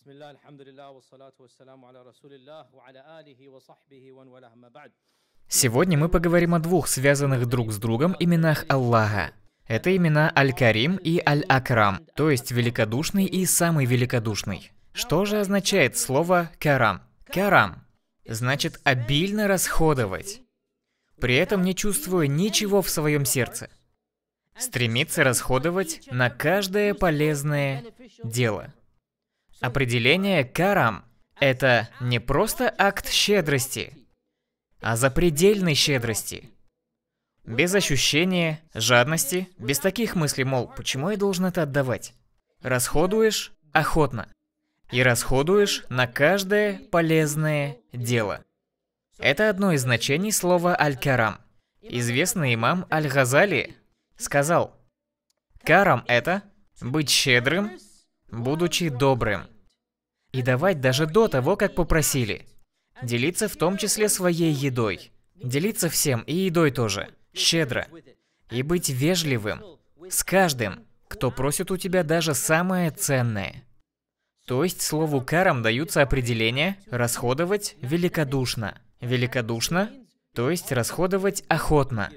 بسم الله الحمد لله والصلاة والسلام على رسول الله وعلى آله وصحبه ومن والاه ما بعد Сегодня мы поговорим о двух связанных друг с другом именах Аллаха. Это имена Аль-Карим и Аль-Акрам, то есть великодушный и самый великодушный. Что же означает слово «карам»? «Карам» значит обильно расходовать, при этом не чувствуя ничего в своем сердце. Стремиться расходовать на каждое полезное дело – Определение карам – это не просто акт щедрости, а запредельной щедрости. Без ощущения, жадности, без таких мыслей, мол, почему я должен это отдавать? Расходуешь охотно. И расходуешь на каждое полезное дело. Это одно из значений слова «аль-карам». Известный имам Аль-Газали сказал, «Карам – это быть щедрым будучи добрым. И давать даже до того, как попросили. Делиться в том числе своей едой. Делиться всем, и едой тоже. Щедро. И быть вежливым. С каждым, кто просит у тебя даже самое ценное. То есть слову «карам» даются определения «расходовать великодушно». Великодушно, то есть расходовать охотно.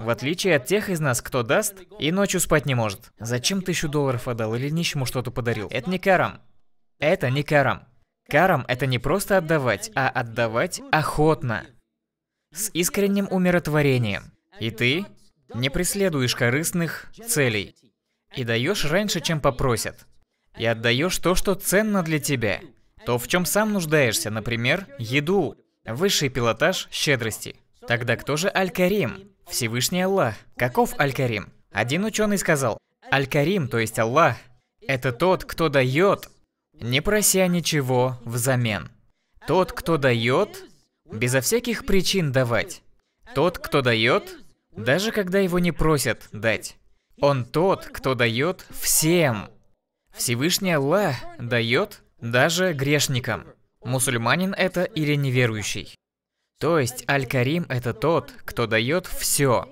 В отличие от тех из нас, кто даст и ночью спать не может. Зачем тысячу долларов отдал или нищему что-то подарил? Это не карам. Это не карам. Карам – это не просто отдавать, а отдавать охотно. С искренним умиротворением. И ты не преследуешь корыстных целей. И даешь раньше, чем попросят. И отдаешь то, что ценно для тебя. То, в чем сам нуждаешься, например, еду. Высший пилотаж щедрости. Тогда кто же Аль-Карим? Всевышний Аллах. Каков Аль-Карим? Один ученый сказал, Аль-Карим, то есть Аллах, это тот, кто дает, не прося ничего взамен. Тот, кто дает, безо всяких причин давать. Тот, кто дает, даже когда его не просят дать. Он тот, кто дает всем. Всевышний Аллах дает даже грешникам. Мусульманин это или неверующий. То есть Аль-Карим это тот, кто дает все.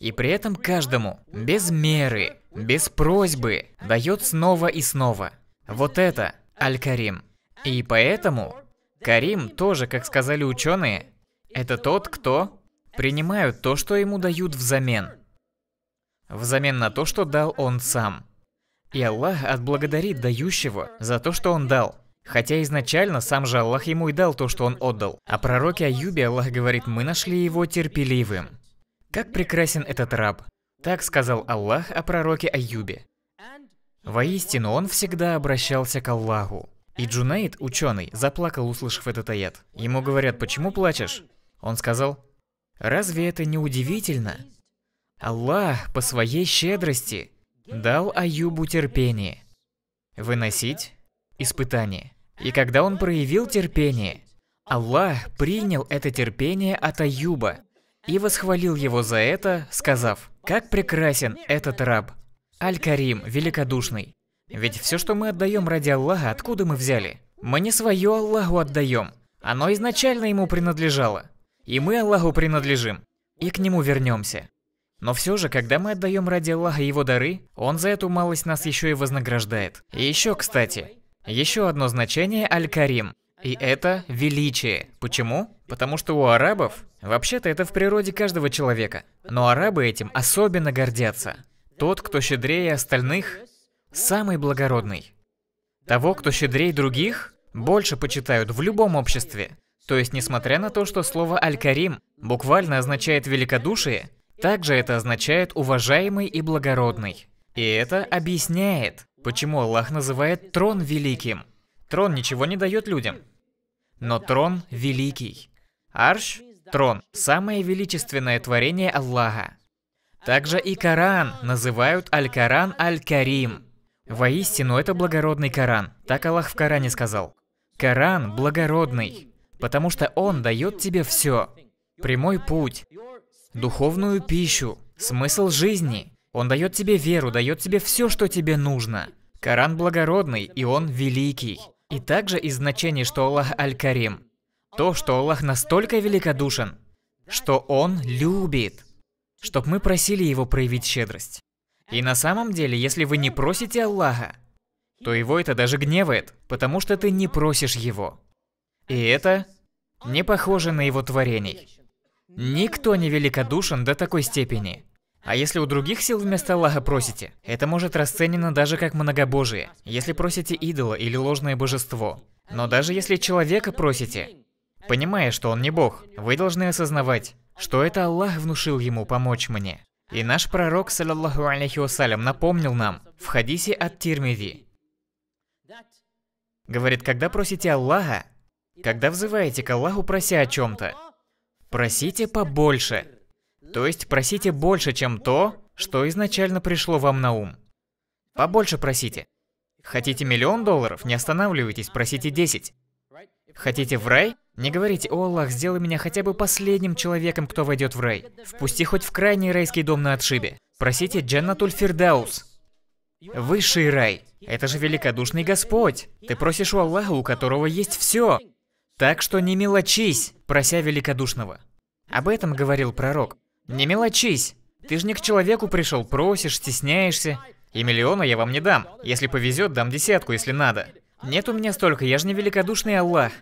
И при этом каждому, без меры, без просьбы, дает снова и снова. Вот это Аль-Карим. И поэтому Карим тоже, как сказали ученые, это тот, кто принимает то, что ему дают взамен. Взамен на то, что дал он сам. И Аллах отблагодарит дающего за то, что он дал. Хотя изначально сам же Аллах ему и дал то, что он отдал. А пророке Аюбе Аллах говорит, мы нашли его терпеливым. Как прекрасен этот раб. Так сказал Аллах о пророке Аюбе. Воистину, он всегда обращался к Аллаху. И Джунаид, ученый, заплакал, услышав этот аят. Ему говорят, почему плачешь? Он сказал, разве это не удивительно? Аллах по своей щедрости дал Аюбу терпение. Выносить испытание. И когда он проявил терпение, Аллах принял это терпение от Аюба и восхвалил его за это, сказав, «Как прекрасен этот раб! Аль-Карим, великодушный! Ведь все, что мы отдаем ради Аллаха, откуда мы взяли? Мы не свое Аллаху отдаем, оно изначально ему принадлежало. И мы Аллаху принадлежим, и к нему вернемся. Но все же, когда мы отдаем ради Аллаха его дары, он за эту малость нас еще и вознаграждает. И еще, кстати, еще одно значение аль-карим. И это величие. Почему? Потому что у арабов, вообще-то это в природе каждого человека, но арабы этим особенно гордятся. Тот, кто щедрее остальных, самый благородный. Того, кто щедрее других, больше почитают в любом обществе. То есть, несмотря на то, что слово «аль-карим» буквально означает «великодушие», также это означает «уважаемый и благородный». И это объясняет, Почему Аллах называет трон великим? Трон ничего не дает людям. Но трон великий. Арш – трон, самое величественное творение Аллаха. Также и Коран называют Аль-Коран Аль-Карим. Воистину, это благородный Коран. Так Аллах в Коране сказал. Коран благородный, потому что он дает тебе все. Прямой путь, духовную пищу, смысл жизни, он дает тебе веру, дает тебе все, что тебе нужно. Коран благородный, и он великий. И также из значения что Аллах Аль-Карим. То, что Аллах настолько великодушен, что Он любит, чтобы мы просили Его проявить щедрость. И на самом деле, если вы не просите Аллаха, то Его это даже гневает, потому что ты не просишь Его. И это не похоже на Его творений. Никто не великодушен до такой степени, а если у других сил вместо Аллаха просите, это может расценено даже как многобожие, если просите идола или ложное божество. Но даже если человека просите, понимая, что он не бог, вы должны осознавать, что это Аллах внушил ему помочь мне. И наш пророк, саллаллаху алейхи вассалям, напомнил нам в хадисе от Тирмиди. Говорит, когда просите Аллаха, когда взываете к Аллаху, прося о чем-то, просите побольше, то есть просите больше, чем то, что изначально пришло вам на ум. Побольше просите. Хотите миллион долларов? Не останавливайтесь, просите 10. Хотите в рай? Не говорите, о Аллах, сделай меня хотя бы последним человеком, кто войдет в рай. Впусти хоть в крайний райский дом на отшибе. Просите Джаннатуль Фирдаус. Высший рай. Это же великодушный Господь. Ты просишь у Аллаха, у которого есть все. Так что не мелочись, прося великодушного. Об этом говорил пророк. Не мелочись. Ты же не к человеку пришел, просишь, стесняешься. И миллиона я вам не дам. Если повезет, дам десятку, если надо. Нет у меня столько, я же не великодушный Аллах.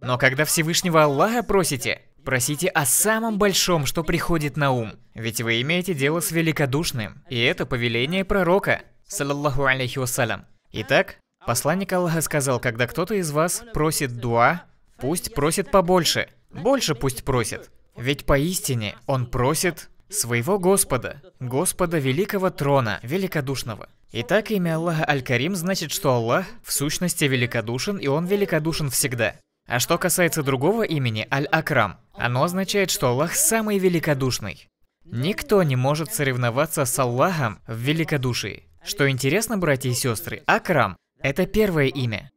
Но когда Всевышнего Аллаха просите, просите о самом большом, что приходит на ум. Ведь вы имеете дело с великодушным. И это повеление пророка, саллаллаху алейхи вассалям. Итак, посланник Аллаха сказал, когда кто-то из вас просит дуа, пусть просит побольше. Больше пусть просит. Ведь поистине он просит своего Господа, Господа Великого Трона, Великодушного. Итак, имя Аллаха Аль-Карим значит, что Аллах в сущности великодушен, и он великодушен всегда. А что касается другого имени, Аль-Акрам, оно означает, что Аллах самый великодушный. Никто не может соревноваться с Аллахом в великодушии. Что интересно, братья и сестры, Акрам – это первое имя,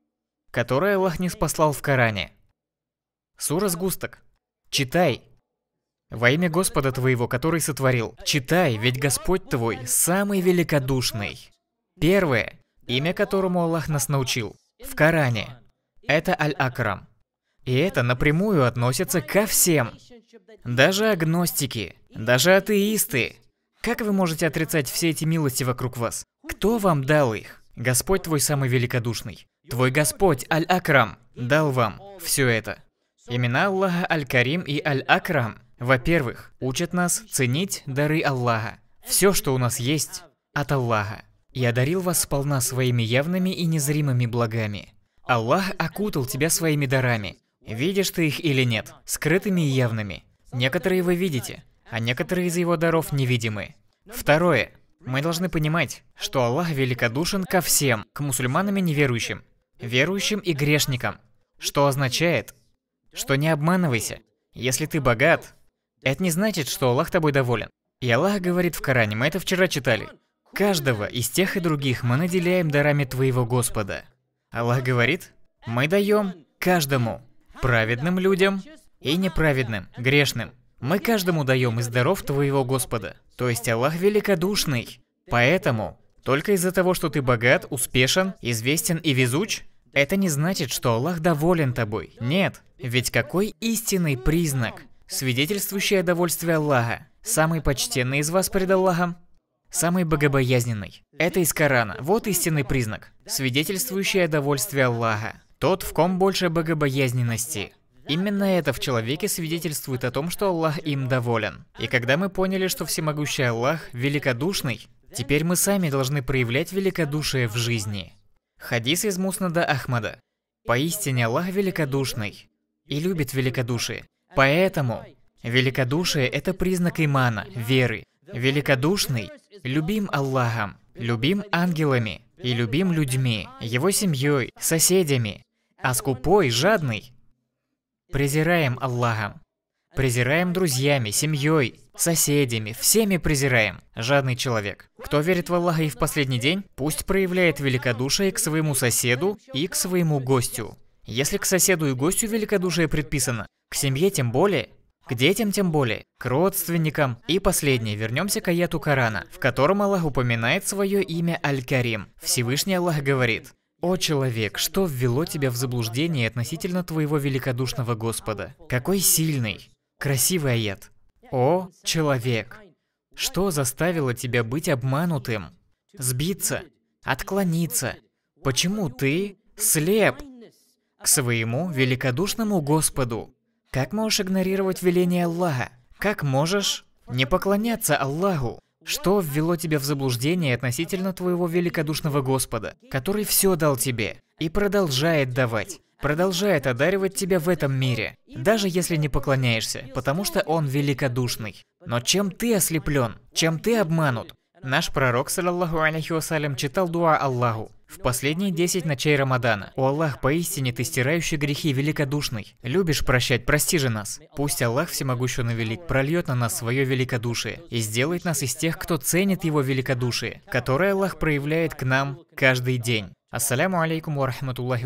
которое Аллах не спасал в Коране. Сура «Сгусток». Читай, во имя Господа твоего, который сотворил, читай, ведь Господь твой самый великодушный. Первое, имя которому Аллах нас научил, в Коране. Это Аль-Акрам. И это напрямую относится ко всем. Даже агностики, даже атеисты. Как вы можете отрицать все эти милости вокруг вас? Кто вам дал их? Господь твой самый великодушный. Твой Господь Аль-Акрам дал вам все это. Имена Аллаха Аль-Карим и Аль-Акрам во-первых, учат нас ценить дары Аллаха. Все, что у нас есть, от Аллаха. «Я одарил вас сполна своими явными и незримыми благами. Аллах окутал тебя своими дарами. Видишь ты их или нет, скрытыми и явными. Некоторые вы видите, а некоторые из его даров невидимы. Второе. Мы должны понимать, что Аллах великодушен ко всем, к мусульманам и неверующим, верующим и грешникам, что означает, что не обманывайся. Если ты богат, это не значит, что Аллах тобой доволен. И Аллах говорит в Коране, мы это вчера читали. Каждого из тех и других мы наделяем дарами твоего Господа. Аллах говорит, мы даем каждому, праведным людям и неправедным, грешным. Мы каждому даем из даров твоего Господа. То есть Аллах великодушный. Поэтому, только из-за того, что ты богат, успешен, известен и везуч, это не значит, что Аллах доволен тобой. Нет, ведь какой истинный признак Свидетельствующее довольствие Аллаха. Самый почтенный из вас перед Аллахом, самый богобоязненный. Это из Корана, вот истинный признак, свидетельствующее довольствие Аллаха. Тот, в ком больше богобоязненности. Именно это в человеке свидетельствует о том, что Аллах им доволен. И когда мы поняли, что всемогущий Аллах великодушный, теперь мы сами должны проявлять великодушие в жизни. Хадис из Муснада Ахмада. Поистине Аллах великодушный и любит великодушие. Поэтому великодушие – это признак имана, веры. Великодушный любим Аллахом, любим ангелами и любим людьми, его семьей, соседями. А скупой, жадный – презираем Аллахом. Презираем друзьями, семьей, соседями, всеми презираем. Жадный человек. Кто верит в Аллаха и в последний день, пусть проявляет великодушие к своему соседу и к своему гостю. Если к соседу и гостю великодушие предписано, к семье тем более, к детям тем более, к родственникам. И последнее, вернемся к аяту Корана, в котором Аллах упоминает свое имя Аль-Карим. Всевышний Аллах говорит, «О человек, что ввело тебя в заблуждение относительно твоего великодушного Господа? Какой сильный, красивый аят! О человек, что заставило тебя быть обманутым, сбиться, отклониться? Почему ты слеп к своему великодушному Господу?» Как можешь игнорировать веление Аллаха? Как можешь не поклоняться Аллаху? Что ввело тебя в заблуждение относительно твоего великодушного Господа, который все дал тебе и продолжает давать? продолжает одаривать тебя в этом мире, даже если не поклоняешься, потому что он великодушный. Но чем ты ослеплен, чем ты обманут, Наш пророк, саллаллаху алейхи вассалям, читал дуа Аллаху. В последние 10 ночей Рамадана. О Аллах, поистине ты стирающий грехи великодушный. Любишь прощать, прости же нас. Пусть Аллах всемогущен и велик прольет на нас свое великодушие и сделает нас из тех, кто ценит его великодушие, которое Аллах проявляет к нам каждый день. Ассаляму алейкум ва рахматуллахи